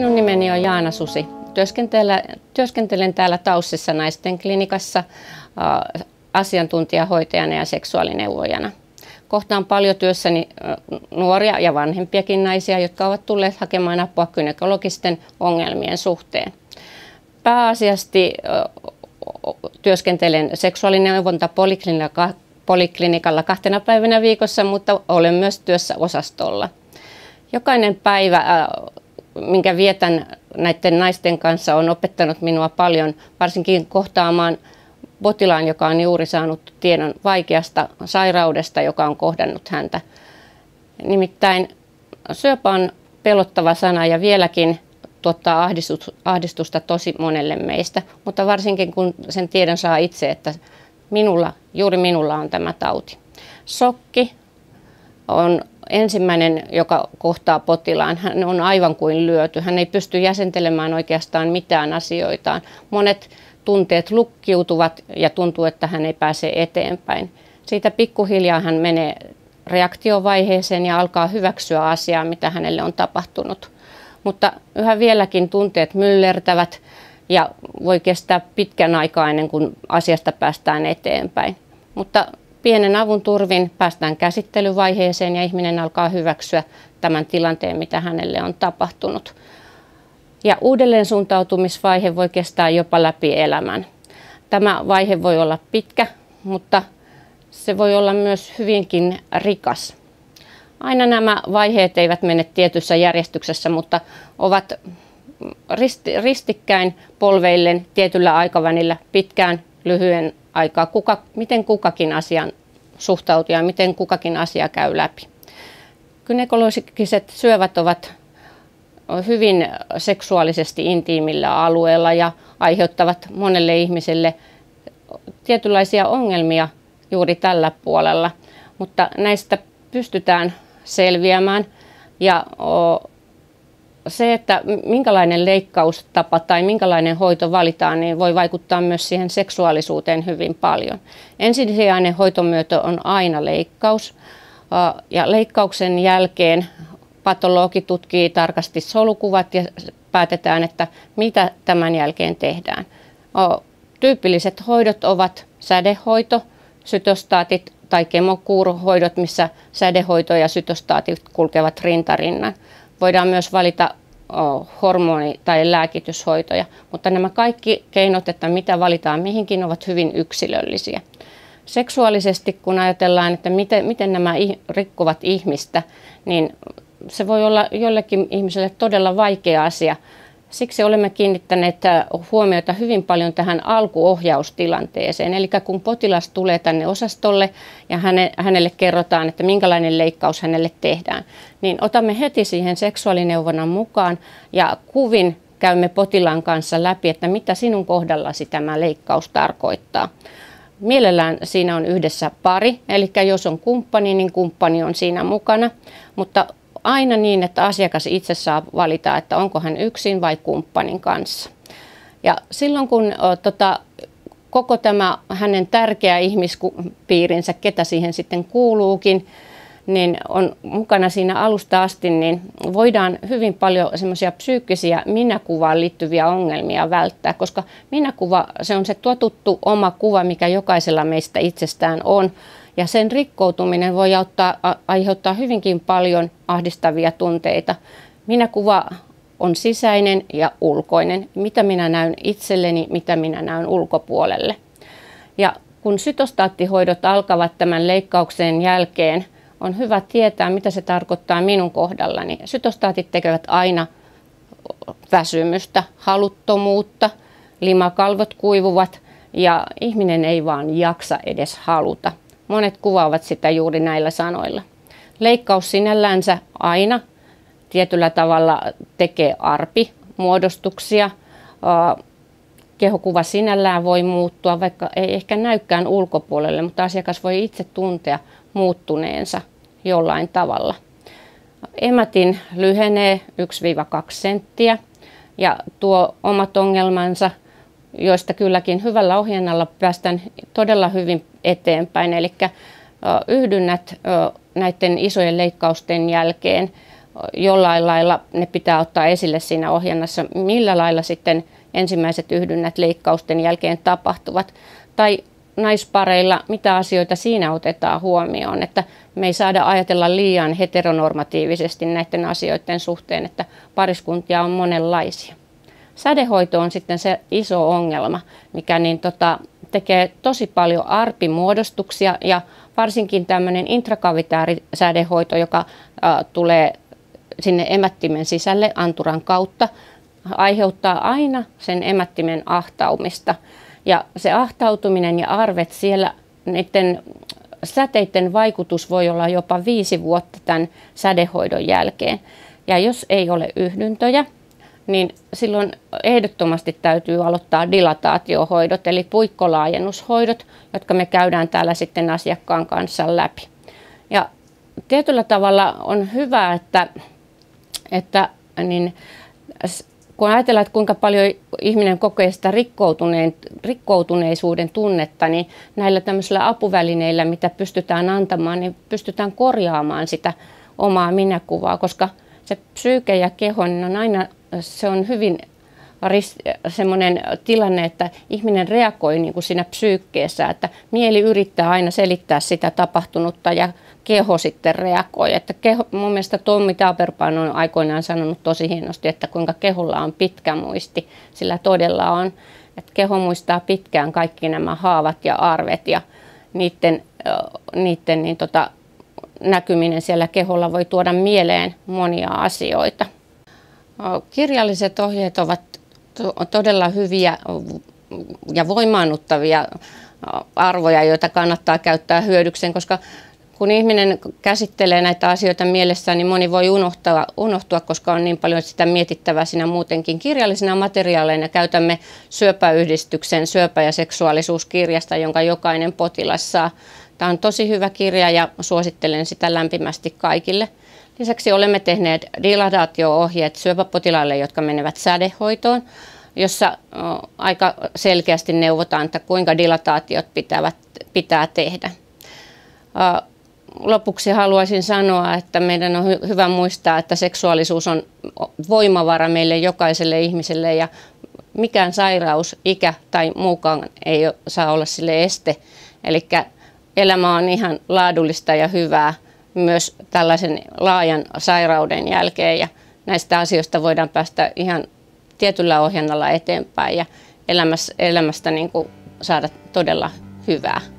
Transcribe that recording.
Minun nimeni on Jaana Susi. Työskentelen täällä Taussissa naisten klinikassa äh, asiantuntijahoitajana ja seksuaalineuvojana. Kohtaan paljon työssäni äh, nuoria ja vanhempiakin naisia, jotka ovat tulleet hakemaan apua gynekologisten ongelmien suhteen. Pääasiasti äh, työskentelen seksuaalineuvonta poliklinikalla kahtena päivänä viikossa, mutta olen myös työssä osastolla. Jokainen päivä minkä vietän näiden naisten kanssa, on opettanut minua paljon, varsinkin kohtaamaan potilaan, joka on juuri saanut tiedon vaikeasta sairaudesta, joka on kohdannut häntä. Nimittäin syöpä on pelottava sana ja vieläkin tuottaa ahdistusta tosi monelle meistä, mutta varsinkin kun sen tiedon saa itse, että minulla, juuri minulla on tämä tauti. Sokki on ensimmäinen, joka kohtaa potilaan, hän on aivan kuin lyöty. Hän ei pysty jäsentelemään oikeastaan mitään asioitaan. Monet tunteet lukkiutuvat ja tuntuu, että hän ei pääse eteenpäin. Siitä pikkuhiljaa hän menee reaktiovaiheeseen ja alkaa hyväksyä asiaa, mitä hänelle on tapahtunut. Mutta yhä vieläkin tunteet myllertävät ja voi kestää pitkän aikaa ennen kuin asiasta päästään eteenpäin. Mutta Pienen avun turvin päästään käsittelyvaiheeseen ja ihminen alkaa hyväksyä tämän tilanteen, mitä hänelle on tapahtunut. Ja uudelleen suuntautumisvaihe voi kestää jopa läpi elämän. Tämä vaihe voi olla pitkä, mutta se voi olla myös hyvinkin rikas. Aina nämä vaiheet eivät mene tietyssä järjestyksessä, mutta ovat ristikkäin polveilleen tietyllä aikavälillä pitkään, lyhyen aikaa, kuka, miten kukakin asian suhtautuu ja miten kukakin asia käy läpi. Gynekologiset syövät ovat hyvin seksuaalisesti intiimillä alueella ja aiheuttavat monelle ihmiselle tietynlaisia ongelmia juuri tällä puolella. Mutta näistä pystytään selviämään ja se, että minkälainen leikkaustapa tai minkälainen hoito valitaan, niin voi vaikuttaa myös siihen seksuaalisuuteen hyvin paljon. Ensisijainen hoitomyötö on aina leikkaus. Ja leikkauksen jälkeen patologi tutkii tarkasti solukuvat ja päätetään, että mitä tämän jälkeen tehdään. Tyypilliset hoidot ovat sädehoito, sytostaatit tai kemokuurohoidot, missä sädehoito ja sytostaatit kulkevat rintarinnan. Voidaan myös valita hormoni- tai lääkityshoitoja, mutta nämä kaikki keinot, että mitä valitaan mihinkin, ovat hyvin yksilöllisiä. Seksuaalisesti, kun ajatellaan, että miten, miten nämä rikkuvat ihmistä, niin se voi olla jollekin ihmiselle todella vaikea asia Siksi olemme kiinnittäneet huomiota hyvin paljon tähän alkuohjaustilanteeseen. Eli kun potilas tulee tänne osastolle ja hänelle kerrotaan, että minkälainen leikkaus hänelle tehdään, niin otamme heti siihen seksuaalineuvonnan mukaan ja kuvin käymme potilaan kanssa läpi, että mitä sinun kohdallasi tämä leikkaus tarkoittaa. Mielellään siinä on yhdessä pari, eli jos on kumppani, niin kumppani on siinä mukana, mutta aina niin, että asiakas itse saa valita, että onko hän yksin vai kumppanin kanssa. Ja silloin kun tota, koko tämä hänen tärkeä ihmispiirinsä, ketä siihen sitten kuuluukin, niin on mukana siinä alusta asti, niin voidaan hyvin paljon semmoisia psyykkisiä minäkuvaan liittyviä ongelmia välttää, koska minäkuva, se on se tuotuttu oma kuva, mikä jokaisella meistä itsestään on. Ja sen rikkoutuminen voi auttaa, a, aiheuttaa hyvinkin paljon ahdistavia tunteita. Minä kuva on sisäinen ja ulkoinen. Mitä minä näyn itselleni, mitä minä näyn ulkopuolelle. Ja kun sytostaattihoidot alkavat tämän leikkauksen jälkeen, on hyvä tietää, mitä se tarkoittaa minun kohdallani. Sytostaatit tekevät aina väsymystä, haluttomuutta, limakalvot kuivuvat ja ihminen ei vaan jaksa edes haluta. Monet kuvaavat sitä juuri näillä sanoilla. Leikkaus sinällänsä aina tietyllä tavalla tekee arpi muodostuksia. Kehokuva sinällään voi muuttua, vaikka ei ehkä näykään ulkopuolelle, mutta asiakas voi itse tuntea muuttuneensa jollain tavalla. Emätin lyhenee 1-2 senttiä ja tuo omat ongelmansa – joista kylläkin hyvällä ohjennalla päästään todella hyvin eteenpäin. Eli yhdynnät näiden isojen leikkausten jälkeen jollain lailla ne pitää ottaa esille siinä ohjannassa, millä lailla sitten ensimmäiset yhdynnät leikkausten jälkeen tapahtuvat. Tai naispareilla, mitä asioita siinä otetaan huomioon, että me ei saada ajatella liian heteronormatiivisesti näiden asioiden suhteen, että pariskuntia on monenlaisia sädehoito on sitten se iso ongelma, mikä niin tota, tekee tosi paljon arpimuodostuksia ja varsinkin tämmöinen sädehoito joka ä, tulee sinne emättimen sisälle anturan kautta, aiheuttaa aina sen emättimen ahtaumista. Ja se ahtautuminen ja arvet siellä, niiden säteiden vaikutus voi olla jopa viisi vuotta tämän sädehoidon jälkeen. Ja jos ei ole yhdyntöjä, niin silloin ehdottomasti täytyy aloittaa dilataatiohoidot, eli puikkolaajennushoidot, jotka me käydään täällä sitten asiakkaan kanssa läpi. Ja tietyllä tavalla on hyvä, että, että niin, kun ajatellaan, että kuinka paljon ihminen kokee sitä rikkoutuneen, rikkoutuneisuuden tunnetta, niin näillä tämmöisillä apuvälineillä, mitä pystytään antamaan, niin pystytään korjaamaan sitä omaa minäkuvaa, koska se psyyke ja keho niin on aina se on hyvin semmoinen tilanne, että ihminen reagoi niin kuin siinä psyykkeessä, että mieli yrittää aina selittää sitä tapahtunutta ja keho sitten reagoi. Että keho, mun mielestä Tommi Taaperpan on aikoinaan sanonut tosi hienosti, että kuinka keholla on pitkä muisti, sillä todella on. Että keho muistaa pitkään kaikki nämä haavat ja arvet ja niiden, niiden niin tota, näkyminen siellä keholla voi tuoda mieleen monia asioita. Kirjalliset ohjeet ovat todella hyviä ja voimaannuttavia arvoja, joita kannattaa käyttää hyödykseen, koska kun ihminen käsittelee näitä asioita mielessään, niin moni voi unohtaa, unohtua, koska on niin paljon sitä mietittävää siinä muutenkin. Kirjallisina materiaaleina käytämme syöpäyhdistyksen syöpä- ja seksuaalisuuskirjasta, jonka jokainen potilas saa. Tämä on tosi hyvä kirja ja suosittelen sitä lämpimästi kaikille. Lisäksi olemme tehneet dilataatio-ohjeet syöpäpotilaille, jotka menevät sädehoitoon, jossa aika selkeästi neuvotaan, että kuinka dilataatiot pitävät, pitää tehdä. Lopuksi haluaisin sanoa, että meidän on hyvä muistaa, että seksuaalisuus on voimavara meille jokaiselle ihmiselle ja mikään sairaus, ikä tai muukaan ei saa olla sille este. Eli elämä on ihan laadullista ja hyvää myös tällaisen laajan sairauden jälkeen ja näistä asioista voidaan päästä ihan tietyllä ohjannalla eteenpäin ja elämästä, elämästä niin kuin saada todella hyvää.